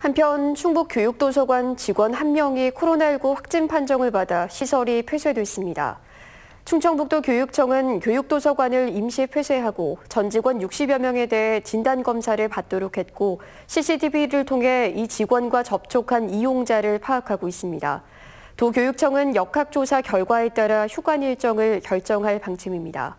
한편 충북교육도서관 직원 한명이 코로나19 확진 판정을 받아 시설이 폐쇄됐습니다. 충청북도 교육청은 교육도서관을 임시 폐쇄하고 전 직원 60여 명에 대해 진단검사를 받도록 했고 CCTV를 통해 이 직원과 접촉한 이용자를 파악하고 있습니다. 도교육청은 역학조사 결과에 따라 휴관 일정을 결정할 방침입니다.